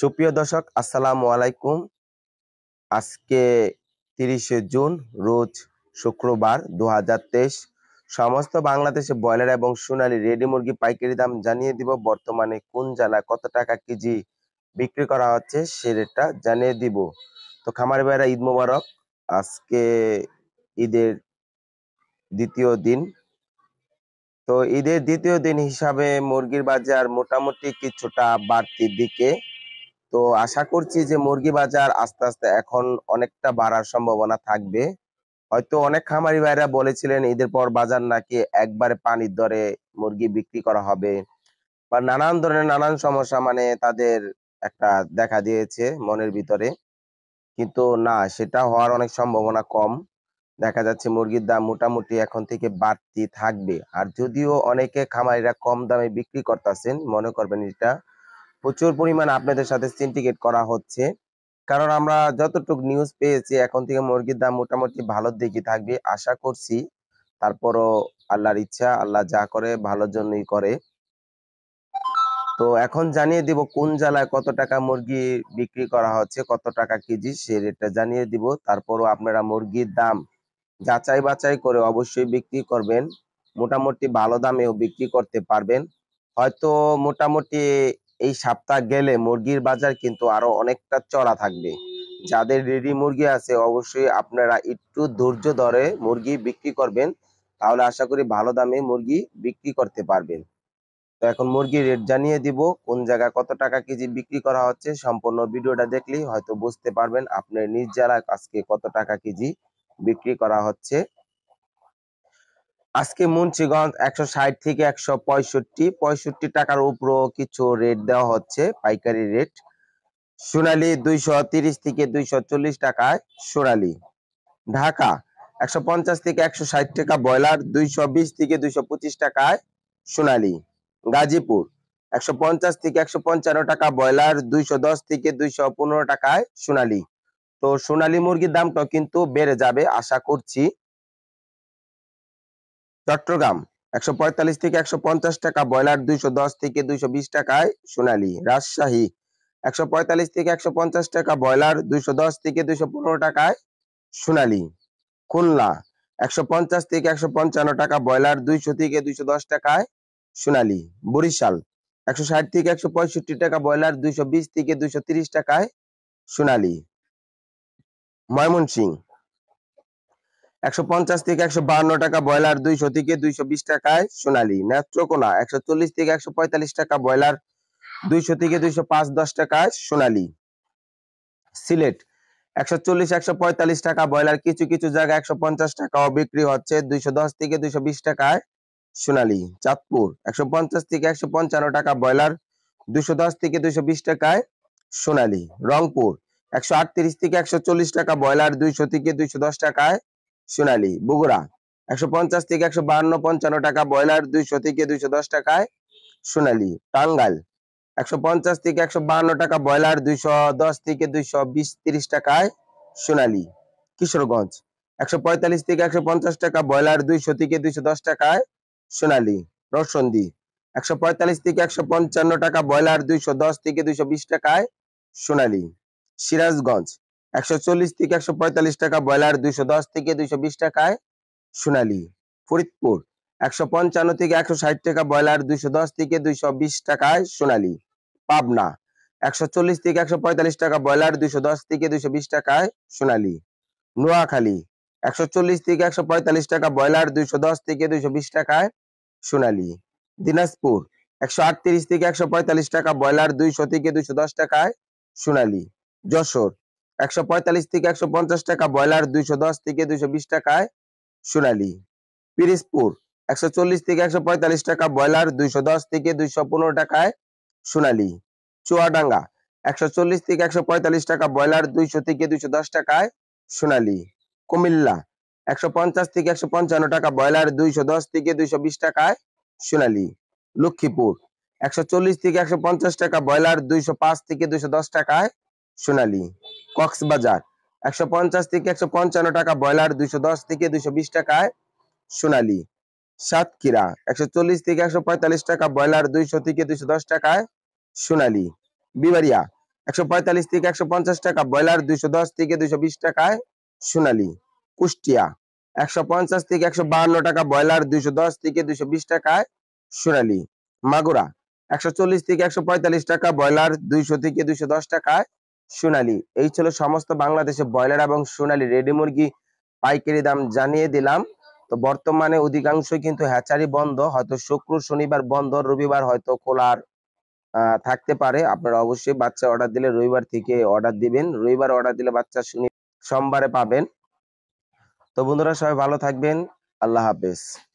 সুপ্রিয় দর্শক আসসালামু আলাইকুম আজকে তিরিশে জুন রোজ শুক্রবার দু সমস্ত বাংলাদেশে ব্রয়লার এবং সোনালি রেডি মুরগি পাইকারি দাম জানিয়ে দিব বর্তমানে কোন জেলায় কত টাকা কেজি বিক্রি করা হচ্ছে সে রেটটা জানিয়ে দিব তো খামার ভাইরা ঈদ মোবারক আজকে ঈদের দ্বিতীয় দিন তো ঈদের দ্বিতীয় দিন হিসাবে মুরগির বাজার মোটামুটি কিছুটা বাড়তির দিকে তো আশা করছি যে মুরগি বাজার আস্তে আস্তে এখন অনেকটা বাড়ার সম্ভাবনা থাকবে হয়তো অনেক খামারি ভাইরা বলেছিলেন ঈদের পর বাজার নাকি একবারে পানির দরে মুরগি বিক্রি করা হবে বা নানান ধরনের নানান সমস্যা মানে তাদের একটা দেখা দিয়েছে মনের ভিতরে কিন্তু না সেটা হওয়ার অনেক সম্ভাবনা কম দেখা যাচ্ছে মুরগির দাম মোটামুটি এখন থেকে বাড়তি থাকবে আর যদিও অনেকে খামারিরা কম দামে বিক্রি করতেছেন মনে করবেন এটা প্রচুর পরিমাণ আপনাদের সাথে সিন্ডিকেট করা হচ্ছে কারণ আমরা যতটুকু নিউজ পেয়েছি এখন থেকে মুরগির দাম মোটামুটি ভালোর দিকে থাকবে আশা করছি তারপরও আল্লাহর ইচ্ছা আল্লাহ যা করে ভালোর জন্যই করে তো এখন জানিয়ে দিব কোন জেলায় কত টাকা মুরগি বিক্রি করা হচ্ছে কত টাকা কেজি সে রেটটা জানিয়ে দিব তারপরও আপনারা মুরগির দাম যাচাই বাছাই করে অবশ্যই বিক্রি করবেন মোটামুটি ভালো দামেও বিক্রি করতে পারবেন হয়তো মোটামুটি এই সপ্তাহ গেলে মুরগির বাজার কিন্তু আরো অনেকটা চড়া থাকবে যাদের রেডি মুরগি আছে অবশ্যই আপনারা একটু ধৈর্য ধরে মুরগি বিক্রি করবেন তাহলে আশা করি ভালো দামে মুরগি বিক্রি করতে পারবেন তো এখন মুরগির রেট জানিয়ে দিব কোন জায়গায় কত টাকা কেজি বিক্রি করা হচ্ছে সম্পূর্ণ ভিডিওটা দেখলেই হয়তো বুঝতে পারবেন আপনার নিজ জেলায় আজকে কত টাকা কেজি বিক্রি করা হচ্ছে আজকে মুন্সিগঞ্জ একশো ষাট থেকে একশো পঁয়ষট্টি পঁয়ষট্টি টাকার উপরও কিছু রেট দেওয়া হচ্ছে পাইকারি রেট সোনালি দুইশো তিরিশ থেকে দুইশো চল্লিশ টাকায় সোনালি ঢাকা একশো পঞ্চাশ থেকে একশো ষাট টাকা ব্রয়লার দুইশো বিশ থেকে দুইশো পঁচিশ টাকায় সোনালি গাজীপুর একশো পঞ্চাশ থেকে একশো পঞ্চান্ন টাকা ব্রয়লার দুইশো দশ থেকে দুইশো পনেরো টাকায় সোনালি তো সোনালি মুরগির দামটা কিন্তু বেড়ে যাবে আশা করছি চট্টগ্রাম একশো পঁয়তাল্লিশ থেকে একশো পঞ্চাশ টাকা ব্রয়লার দুইশো দশ থেকে দুইশো বিশ টাকায় সোনালী রাজশাহী একশো পঁয়তাল্লিশ থেকে একশো পঞ্চাশ টাকা ব্রয়লার দুইশো দশ থেকে দুইশো পনেরো টাকায় সোনালী খুলনা একশো পঞ্চাশ থেকে একশো পঞ্চান্ন টাকা ব্রয়লার দুইশো থেকে দুইশো দশ টাকায় সোনালী বরিশাল একশো ষাট থেকে একশো পঁয়ষট্টি টাকা ব্রয়লার দুইশো বিশ থেকে দুইশো তিরিশ টাকায় সোনালী ময়মনসিংহ একশো পঞ্চাশ থেকে একশো বাহান্ন টাকা ব্রয়লার দুইশো থেকে দুইশো বিশ টাকায় সোনালি নেত্রকোনা একশো চল্লিশ থেকে একশো পঁয়তাল্লিশ টাকা ব্রয়লার দুইশো থেকে দুইশো পাঁচ দশ টাকায় সোনালি সিলেট একশো চল্লিশ একশো পঁয়তাল্লিশ টাকা ব্রয়লার কিছু কিছু জায়গায় একশো পঞ্চাশ টাকাও বিক্রি হচ্ছে দুইশো দশ থেকে দুইশো বিশ টাকায় সোনালি চাঁদপুর একশো পঞ্চাশ থেকে একশো পঞ্চান্ন টাকা ব্রয়লার দুশো দশ থেকে দুইশো বিশ টাকায় সোনালি রংপুর একশো আটত্রিশ থেকে একশো চল্লিশ টাকা ব্রয়লার দুইশো থেকে দুইশো দশ টাকায় সোনালী বগুড়া একশো পঞ্চাশ থেকে একশো বাহান্ন পঞ্চান্ন টাকা ব্রয়লার দুইশো থেকে দুইশো দশ টাকায় সোনালী টাঙ্গাল একশো পঞ্চাশ থেকে একশো বাহান্ন টাকা ব্রয়লার দুইশো দশ থেকে দুইশো বিশ তিরিশ টাকায় সোনালী কিশোরগঞ্জ একশো পঁয়তাল্লিশ থেকে একশো পঞ্চাশ টাকা ব্রয়লার দুইশো থেকে দুইশো দশ টাকায় সোনালী রসন্দি একশো পঁয়তাল্লিশ থেকে একশো পঞ্চান্ন টাকা ব্রয়লার দুইশো দশ থেকে দুইশো বিশ টাকায় সোনালী সিরাজগঞ্জ একশো চল্লিশ থেকে একশো পঁয়তাল্লিশ টাকা ব্রয়লার দুইশো দশ থেকে দুইশো বিশ টাকায় সোনালী ফরিদপুর একশো পঞ্চান্ন থেকে একশো ষাট টাকা ব্রয়লার দুইশো দশ থেকে দুইশো বিশ টাকায় সোনালী পাবনা একশো চল্লিশ থেকে একশো পঁয়তাল্লিশ টাকা ব্রয়লার দুইশো দশ থেকে দুইশো বিশ টাকায় সোনালী নোয়াখালী একশো চল্লিশ থেকে একশো পঁয়তাল্লিশ টাকা ব্রয়লার দুইশো দশ থেকে দুইশো বিশ টাকায় সোনালী দিনাজপুর একশো আটত্রিশ থেকে একশো পঁয়তাল্লিশ টাকা ব্রয়লার দুইশো থেকে দুইশো দশ টাকায় সোনালী যশোর একশো পঁয়তাল্লিশ থেকে একশো পঞ্চাশ টাকা ব্রয়লার দুইশো দশ থেকে দুইশো বিশ টাকায় সোনালী পিরিজপুর একশো চল্লিশ থেকে একশো পঁয়তাল্লিশ টাকা ব্রয়লার দুইশো দশ থেকে দুইশো পনেরো টাকায় সোনালি চুয়াডাঙ্গা একশো চল্লিশ থেকে একশো পঁয়তাল্লিশ টাকা ব্রয়লার দুইশো থেকে দুইশো দশ টাকায় সোনালি কুমিল্লা একশো পঞ্চাশ থেকে একশো পঞ্চান্ন টাকা ব্রয়লার দুইশো দশ থেকে দুইশো বিশ টাকায় সোনালি লক্ষ্মীপুর একশো চল্লিশ থেকে একশো পঞ্চাশ টাকা ব্রয়লার দুইশো পাঁচ থেকে দুইশো দশ টাকায় সোনালী কক্সবাজার একশো পঞ্চাশ থেকে একশো পঞ্চান্ন টাকা ব্রয়লার দুইশো দশ থেকে দুইশো বিশ টাকায় সোনালি সাতক্ষীরা একশো চল্লিশ থেকে একশো পঁয়তাল্লিশ টাকা ব্রয়লার দুইশো থেকে দুইশো দশ টাকায় সোনালি বিবারিয়া একশো পঁয়তাল্লিশ থেকে একশো পঞ্চাশ টাকা ব্রয়লার দুইশো দশ থেকে দুইশো বিশ টাকায় সোনালি কুষ্টিয়া একশো পঞ্চাশ থেকে একশো বাহান্ন টাকা ব্রয়লার দুইশো দশ থেকে দুইশো বিশ টাকায় সোনালি মাগুরা একশো চল্লিশ থেকে একশো পঁয়তাল্লিশ টাকা ব্রয়লার দুইশো থেকে দুইশো দশ টাকায় সোনালি এই ছিল সমস্ত বাংলাদেশে ব্রয়লার এবং সোনালি রেডি মুরগি পাইকারি দাম জানিয়ে দিলাম তো বর্তমানে অধিকাংশ কিন্তু হ্যাচারি বন্ধ হয়তো শুক্র শনিবার বন্ধ রবিবার হয়তো খোলার থাকতে পারে আপনারা অবশ্যই বাচ্চা অর্ডার দিলে রবিবার থেকে অর্ডার দিবেন রবিবার অর্ডার দিলে বাচ্চা শনি সোমবারে পাবেন তো বন্ধুরা সবাই ভালো থাকবেন আল্লাহ হাফেজ